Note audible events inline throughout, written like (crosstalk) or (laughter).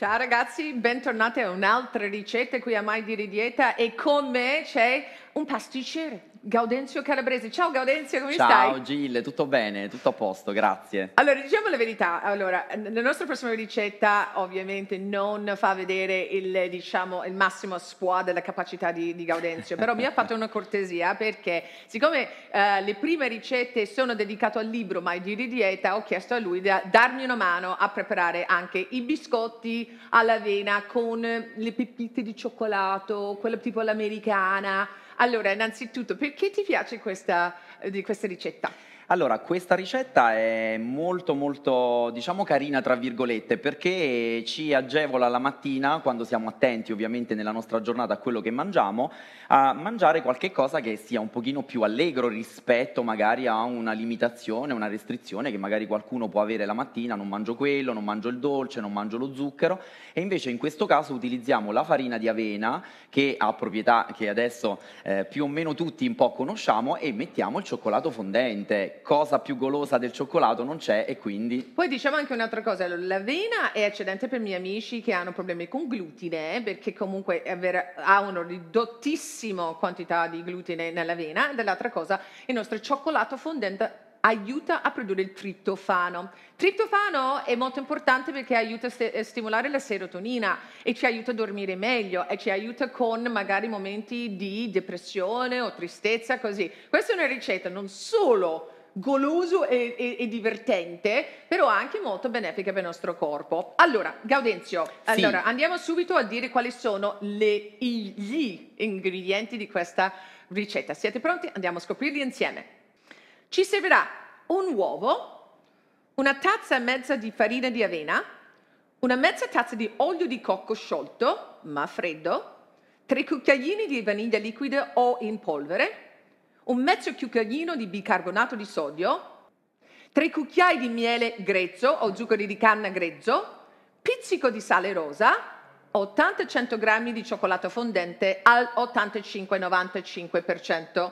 Ciao ragazzi, bentornati a un'altra ricetta qui a Mai Dire Dieta e con me c'è un pasticcere Gaudenzio Calabrese. Ciao Gaudenzio, come Ciao, stai? Ciao Gille, tutto bene, tutto a posto, grazie. Allora, diciamo la verità. Allora, la nostra prossima ricetta ovviamente non fa vedere il, diciamo, il massimo spuà della capacità di, di Gaudenzio, però mi ha fatto una cortesia perché siccome eh, le prime ricette sono dedicate al libro Ma i di dieta, ho chiesto a lui di darmi una mano a preparare anche i biscotti all'avena con le pepite di cioccolato, quello tipo all'americana allora, innanzitutto, perché ti piace questa, eh, questa ricetta? Allora, questa ricetta è molto molto, diciamo, carina tra virgolette, perché ci agevola la mattina, quando siamo attenti ovviamente nella nostra giornata a quello che mangiamo, a mangiare qualche cosa che sia un pochino più allegro rispetto magari a una limitazione, una restrizione che magari qualcuno può avere la mattina, non mangio quello, non mangio il dolce, non mangio lo zucchero, e invece in questo caso utilizziamo la farina di avena, che ha proprietà che adesso eh, più o meno tutti un po' conosciamo, e mettiamo il cioccolato fondente cosa più golosa del cioccolato non c'è e quindi... Poi diciamo anche un'altra cosa, l'avena è eccedente per i miei amici che hanno problemi con glutine, eh, perché comunque ver- ha una ridottissima quantità di glutine nell'avena, dall'altra cosa il nostro cioccolato fondente aiuta a produrre il triptofano. Triptofano è molto importante perché aiuta a, st- a stimolare la serotonina e ci aiuta a dormire meglio e ci aiuta con magari momenti di depressione o tristezza, così. Questa è una ricetta non solo goloso e, e, e, divertente, però anche molto benefica per il nostro corpo. Allora, Gaudenzio, sì. allora, andiamo subito a dire quali sono le, gli ingredienti di questa ricetta. Siete pronti? Andiamo a scoprirli insieme. Ci servirà un uovo, una tazza e mezza di farina di avena, una mezza tazza di olio di cocco sciolto, ma freddo, 3 cucchiaini di vaniglia liquida o in polvere, un mezzo cucchiaino di bicarbonato di sodio, tre cucchiai di miele grezzo o zuccheri di canna grezzo, pizzico di sale rosa, 80-100 g di cioccolato fondente al 85-95%.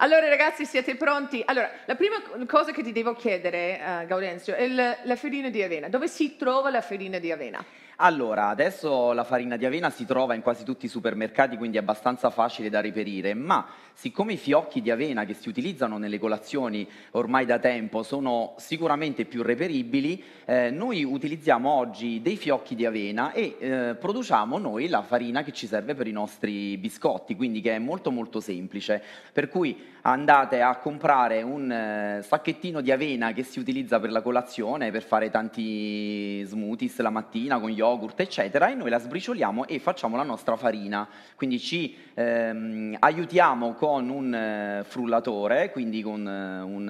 Allora ragazzi siete pronti? Allora, la prima cosa che ti devo chiedere, uh, Gaudenzio, è la, la farina di avena. Dove si trova la farina di avena? Allora, adesso la farina di avena si trova in quasi tutti i supermercati, quindi è abbastanza facile da reperire, ma siccome i fiocchi di avena che si utilizzano nelle colazioni ormai da tempo sono sicuramente più reperibili, eh, noi utilizziamo oggi dei fiocchi di avena e eh, produciamo noi la farina che ci serve per i nostri biscotti, quindi che è molto molto semplice. Per cui andate a comprare un eh, sacchettino di avena che si utilizza per la colazione, per fare tanti smoothies la mattina con yogurt, yogurt, eccetera, e noi la sbricioliamo e facciamo la nostra farina. Quindi ci ehm, aiutiamo con un eh, frullatore, quindi con eh, un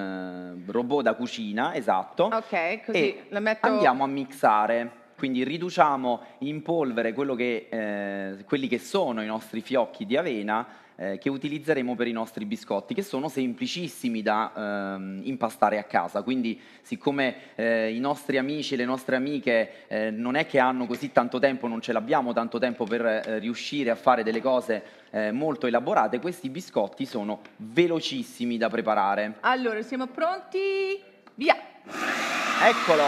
eh, robot da cucina, esatto. Ok, così la metto... Andiamo a mixare. Quindi riduciamo in polvere che, eh, quelli che sono i nostri fiocchi di avena eh, che utilizzeremo per i nostri biscotti, che sono semplicissimi da ehm, impastare a casa. Quindi, siccome eh, i nostri amici e le nostre amiche eh, non è che hanno così tanto tempo, non ce l'abbiamo tanto tempo per eh, riuscire a fare delle cose eh, molto elaborate, questi biscotti sono velocissimi da preparare. Allora, siamo pronti? Via! Eccolo!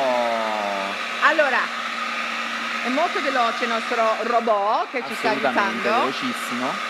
Allora, è molto veloce il nostro robot che ci sta aiutando. velocissimo.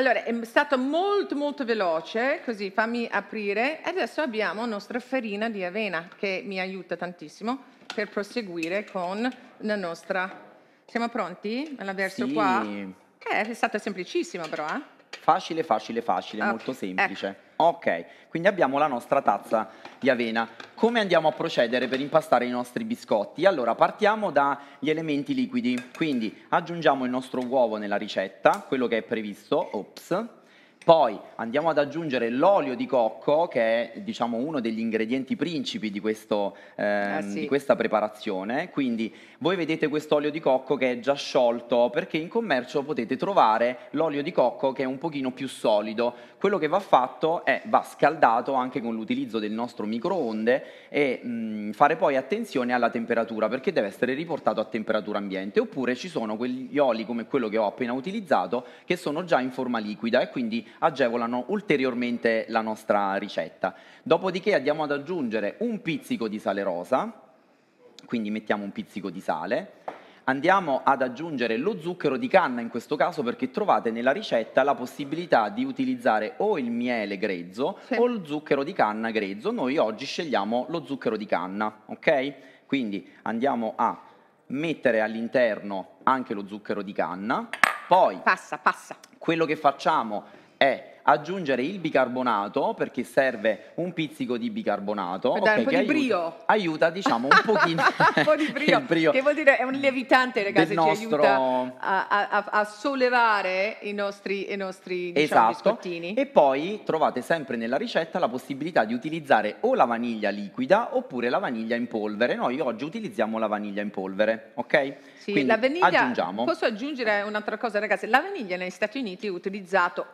Allora, è stato molto molto veloce, così fammi aprire. Adesso abbiamo nostra farina di avena che mi aiuta tantissimo per proseguire con la nostra... Siamo pronti? La verso sì. qua? Eh, è stata semplicissima però, eh? Facile, facile, facile, okay. molto semplice. Ecco. Ok, quindi abbiamo la nostra tazza di avena. Come andiamo a procedere per impastare i nostri biscotti? Allora, partiamo dagli elementi liquidi, quindi aggiungiamo il nostro uovo nella ricetta, quello che è previsto, ops, poi andiamo ad aggiungere l'olio di cocco, che è diciamo, uno degli ingredienti principi di, questo, ehm, ah, sì. di questa preparazione. Quindi voi vedete questo olio di cocco che è già sciolto, perché in commercio potete trovare l'olio di cocco che è un pochino più solido. Quello che va fatto è va scaldato anche con l'utilizzo del nostro microonde e mh, mm, fare poi attenzione alla temperatura, perché deve essere riportato a temperatura ambiente. Oppure ci sono quegli oli come quello che ho appena utilizzato, che sono già in forma liquida e quindi agevolano ulteriormente la nostra ricetta. Dopodiché andiamo ad aggiungere un pizzico di sale rosa, quindi mettiamo un pizzico di sale, andiamo ad aggiungere lo zucchero di canna in questo caso perché trovate nella ricetta la possibilità di utilizzare o il miele grezzo sì. o lo zucchero di canna grezzo. Noi oggi scegliamo lo zucchero di canna, ok? Quindi andiamo a mettere all'interno anche lo zucchero di canna. Poi passa, passa. Quello che facciamo è aggiungere il bicarbonato perché serve un pizzico di bicarbonato. Per okay, un po' di brio. Aiuta, aiuta diciamo un (laughs) pochino. un po' di (laughs) brio, Che vuol dire è un lievitante ragazzi, nostro... ci aiuta a, a, a, sollevare i nostri, i nostri diciamo, esatto. biscottini. E poi trovate sempre nella ricetta la possibilità di utilizzare o la vaniglia liquida oppure la vaniglia in polvere. Noi oggi utilizziamo la vaniglia in polvere, ok? Sì, Quindi la vaniglia, aggiungiamo. Posso aggiungere un'altra cosa ragazzi? La vaniglia negli Stati Uniti è utilizzata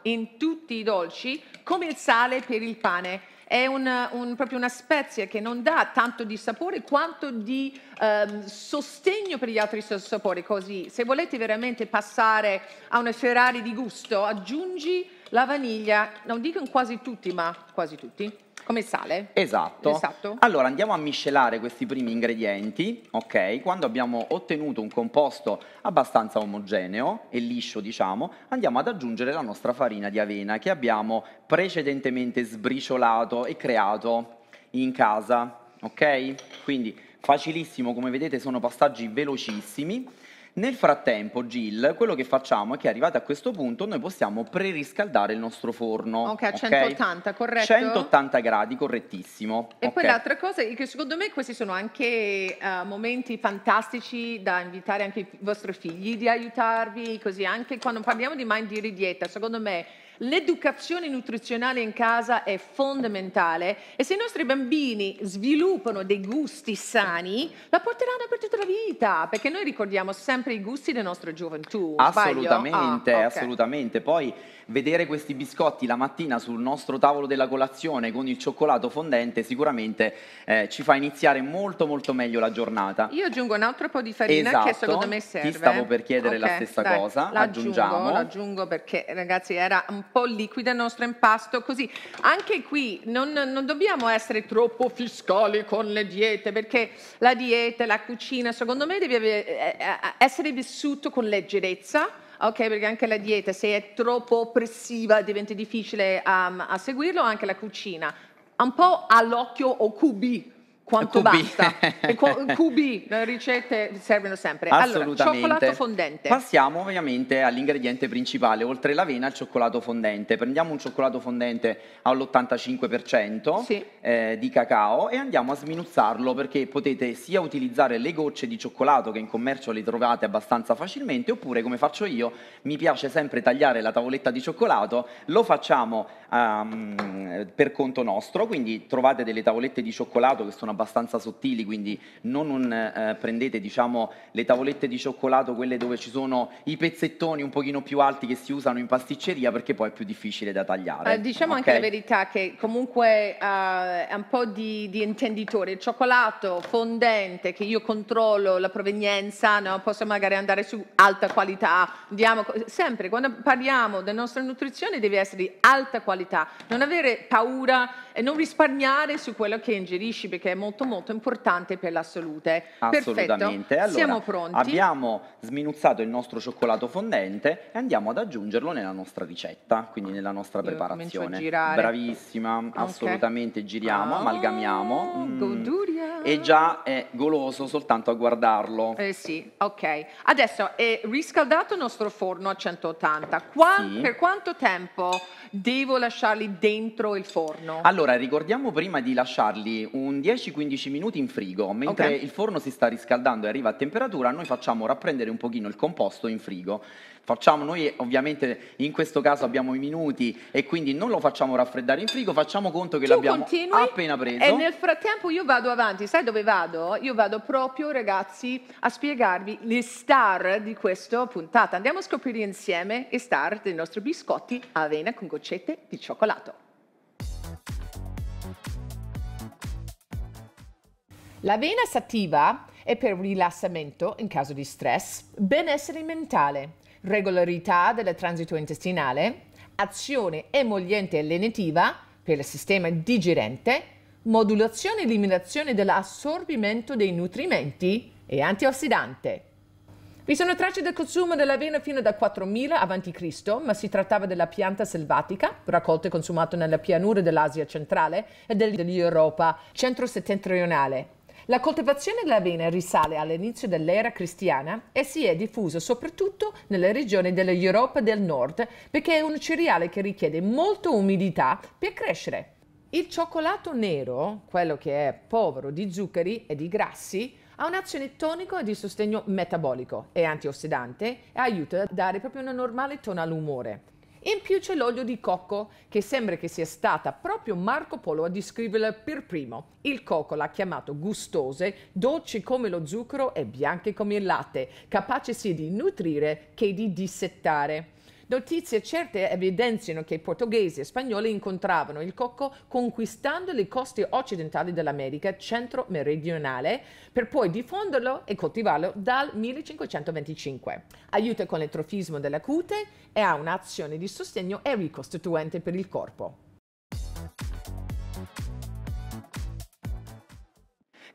in tutti i dolci come il sale per il pane. È un, un, proprio una spezia che non dà tanto di sapore quanto di ehm, sostegno per gli altri sapori. Così, se volete veramente passare a una Ferrari di gusto, aggiungi la vaniglia, non dico in quasi tutti, ma quasi tutti. Come sale. Esatto. esatto. Allora andiamo a miscelare questi primi ingredienti, ok? Quando abbiamo ottenuto un composto abbastanza omogeneo e liscio, diciamo, andiamo ad aggiungere la nostra farina di avena che abbiamo precedentemente sbriciolato e creato in casa, ok? Quindi facilissimo, come vedete sono passaggi velocissimi. Nel frattempo, Jill, quello che facciamo è che arrivati a questo punto noi possiamo preriscaldare il nostro forno. Ok, a 180, okay? corretto? 180 gradi, correttissimo. E okay. poi l'altra cosa che secondo me questi sono anche uh, momenti fantastici da invitare anche i vostri figli di aiutarvi, così anche quando parliamo di mind di dieta, secondo me L'educazione nutrizionale in casa è fondamentale e se i nostri bambini sviluppano dei gusti sani, la porteranno per tutta la vita, perché noi ricordiamo sempre i gusti della nostra gioventù. Assolutamente, ah, okay. assolutamente. Poi vedere questi biscotti la mattina sul nostro tavolo della colazione con il cioccolato fondente sicuramente eh, ci fa iniziare molto molto meglio la giornata. Io aggiungo un altro po' di farina esatto, che secondo me serve. Ti stavo per chiedere okay, la stessa dai, cosa, aggiungiamo. Aggiungo perché ragazzi era un po' liquido il nostro impasto, così anche qui non, non dobbiamo essere troppo fiscali con le diete perché la dieta, la cucina secondo me deve eh, eh, essere vissuto con leggerezza Ok, perché anche la dieta, se è troppo oppressiva diventa difficile um, a seguirlo, anche la cucina. Un po' all'occhio o QB, quanto cubi. basta. cubi, ricette servono sempre. Allora, cioccolato fondente. Passiamo ovviamente all'ingrediente principale, oltre l'avena, il cioccolato fondente. Prendiamo un cioccolato fondente all'85% sì. eh, di cacao e andiamo a sminuzzarlo perché potete sia utilizzare le gocce di cioccolato che in commercio le trovate abbastanza facilmente oppure come faccio io, mi piace sempre tagliare la tavoletta di cioccolato, lo facciamo um, per conto nostro, quindi trovate delle tavolette di cioccolato che sono abbastanza sottili, quindi non un, eh, prendete diciamo, le tavolette di cioccolato, quelle dove ci sono i pezzettoni un pochino più alti che si usano in pasticceria perché poi è più difficile da tagliare. Eh, diciamo okay? anche la verità che comunque eh, è un po' di, di, intenditore, il cioccolato fondente che io controllo la provenienza, no? posso magari andare su alta qualità, Andiamo, sempre quando parliamo della nostra nutrizione deve essere di alta qualità, non avere paura e non risparmiare su quello che ingerisci perché è molto molto molto importante per la salute. Assolutamente. Perfetto. Allora, Siamo pronti. Abbiamo sminuzzato il nostro cioccolato fondente e andiamo ad aggiungerlo nella nostra ricetta, quindi nella nostra Io preparazione. Bravissima, okay. assolutamente giriamo, ah, amalgamiamo. Mm. E già è goloso soltanto a guardarlo. Eh sì, ok. Adesso è riscaldato il nostro forno a 180. Qua, sì. Per quanto tempo devo lasciarli dentro il forno? Allora, ricordiamo prima di lasciarli un 10 10-15 minuti in frigo, mentre okay. il forno si sta riscaldando e arriva a temperatura, noi facciamo rapprendere un pochino il composto in frigo. Facciamo, noi ovviamente in questo caso abbiamo i minuti e quindi non lo facciamo raffreddare in frigo, facciamo conto che tu l'abbiamo continui, appena preso. E nel frattempo io vado avanti, sai dove vado? Io vado proprio ragazzi a spiegarvi le star di questa puntata. Andiamo a scoprire insieme le star dei nostri biscotti avena con goccette di cioccolato. La vena sativa è per rilassamento in caso di stress, benessere mentale, regolarità del transito intestinale, azione emoliente e lenitiva per il sistema digerente, modulazione e eliminazione dell'assorbimento dei nutrimenti e antiossidante. Vi sono tracce del consumo dell'avena fino dal 4000 a.C., ma si trattava della pianta selvatica, raccolta e consumata nella pianura dell'Asia centrale e dell'Europa centro-settentrionale. La coltivazione dell'avena risale all'inizio dell'era cristiana e si è diffusa soprattutto nelle regioni dell'Europa del Nord perché è un cereale che richiede molta umidità per crescere. Il cioccolato nero, quello che è povero di zuccheri e di grassi, ha un'azione tonico e di sostegno metabolico, è antiossidante e aiuta a dare proprio una normale tona all'umore. In più c'è l'olio di cocco, che sembra che sia stata proprio Marco Polo a descriverla per primo. Il cocco l'ha chiamato gustose, dolci come lo zucchero e bianche come il latte, capace sia di nutrire che di dissettare. Notizie certe evidenziano che i portoghesi e spagnoli incontravano il cocco conquistando le coste occidentali dell'America centro-meridionale per poi diffonderlo e coltivarlo dal 1525. Aiuta con l'etrofismo della cute e ha un'azione di sostegno e ricostituente per il corpo.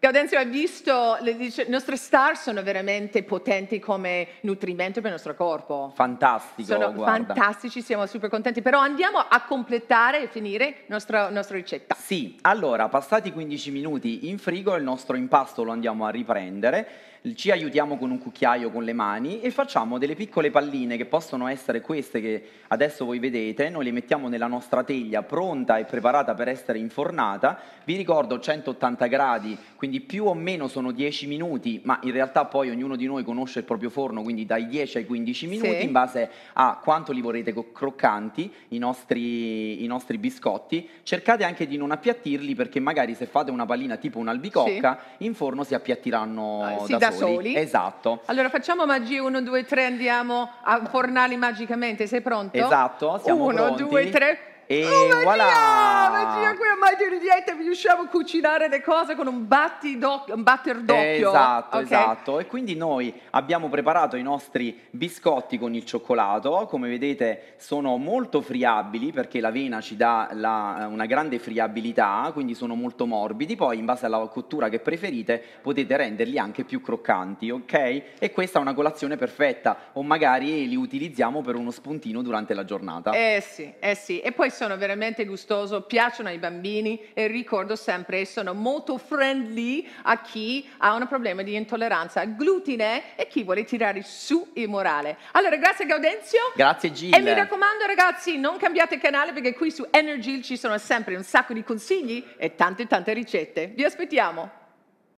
Gaudenzio ha visto, le dice, nostre star sono veramente potenti come nutrimento per il nostro corpo. Fantastico, Sono guarda. fantastici, siamo super contenti, però andiamo a completare e finire la nostra, nostra ricetta. Sì, allora, passati 15 minuti in frigo, il nostro impasto lo andiamo a riprendere ci aiutiamo con un cucchiaio con le mani e facciamo delle piccole palline che possono essere queste che adesso voi vedete, noi le mettiamo nella nostra teglia pronta e preparata per essere infornata, vi ricordo 180 gradi, quindi più o meno sono 10 minuti, ma in realtà poi ognuno di noi conosce il proprio forno, quindi dai 10 ai 15 minuti sì. in base a quanto li vorrete croccanti i nostri, i nostri biscotti, cercate anche di non appiattirli perché magari se fate una pallina tipo un'albicocca sì. in forno si appiattiranno ah, da soli. Esatto. Allora facciamo magia 1, 2, 3, andiamo a fornali magicamente. Sei pronto? Esatto, siamo 1, pronti. 1, 2, 3 e oh, voilà! magia qui a Mighty Rivieta vi riusciamo a cucinare le cose con un, un batter d'occhio. Esatto, okay. esatto. E quindi noi abbiamo preparato i nostri biscotti con il cioccolato. Come vedete sono molto friabili perché l'avena ci dà la, una grande friabilità, quindi sono molto morbidi. Poi in base alla cottura che preferite potete renderli anche più croccanti, ok? E questa è una colazione perfetta o magari li utilizziamo per uno spuntino durante la giornata. Eh sì, eh sì. E poi sono veramente gustoso, piace piacciono ai bambini e ricordo sempre che sono molto friendly a chi ha un problema di intolleranza al glutine e chi vuole tirare su il morale. Allora grazie Gaudenzio. Grazie Gil. E mi raccomando ragazzi non cambiate canale perché qui su Energy ci sono sempre un sacco di consigli e tante tante ricette. Vi aspettiamo.